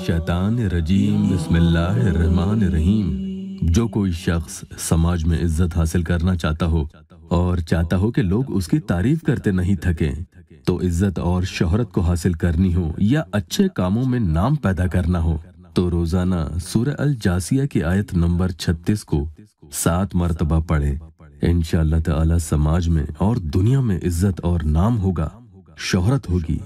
शैतान रहीम जो कोई शख्स समाज में इज्जत हासिल करना चाहता हो और चाहता हो कि लोग उसकी तारीफ करते नहीं थके तो इज्जत और शोहरत को हासिल करनी हो या अच्छे कामों में नाम पैदा करना हो तो रोजाना सूर्य अल जासिया की आयत नंबर 36 को सात मरतबा पढ़े इन ताला समाज में और दुनिया में इज्जत और नाम होगा शोहरत होगी